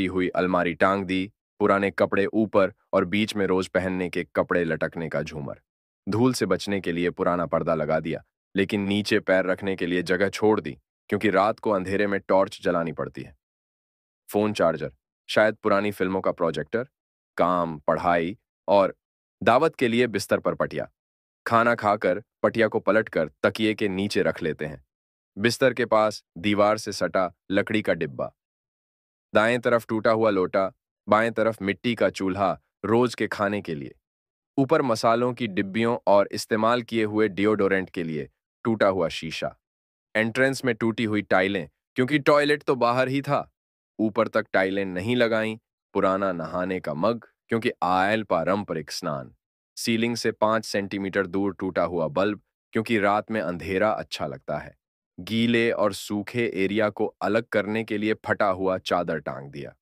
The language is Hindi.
फटी हुई अलमारी टांग दी पुराने कपड़े ऊपर और बीच में रोज पहनने के कपड़े लटकने का झूमर धूल से बचने के लिए पुराना पर्दा लगा दिया लेकिन नीचे पैर रखने के लिए जगह छोड़ दी क्योंकि रात को अंधेरे में टॉर्च जलानी पड़ती है फोन चार्जर शायद पुरानी फिल्मों का प्रोजेक्टर काम पढ़ाई और दावत के लिए बिस्तर पर पटिया खाना खाकर पटिया को पलटकर तकिए के नीचे रख लेते हैं बिस्तर के पास दीवार से सटा लकड़ी का डिब्बा दाएं तरफ टूटा हुआ लोटा बाएं तरफ मिट्टी का चूल्हा रोज के खाने के लिए ऊपर मसालों की डिब्बियों और इस्तेमाल किए हुए डिओडोरेंट के लिए टूटा हुआ शीशा एंट्रेंस में टूटी हुई टाइलें क्योंकि टॉयलेट तो बाहर ही था ऊपर तक टाइलें नहीं लगाई पुराना नहाने का मग क्योंकि आयल पारंपरिक स्नान सीलिंग से पांच सेंटीमीटर दूर टूटा हुआ बल्ब क्योंकि रात में अंधेरा अच्छा लगता है गीले और सूखे एरिया को अलग करने के लिए फटा हुआ चादर टांग दिया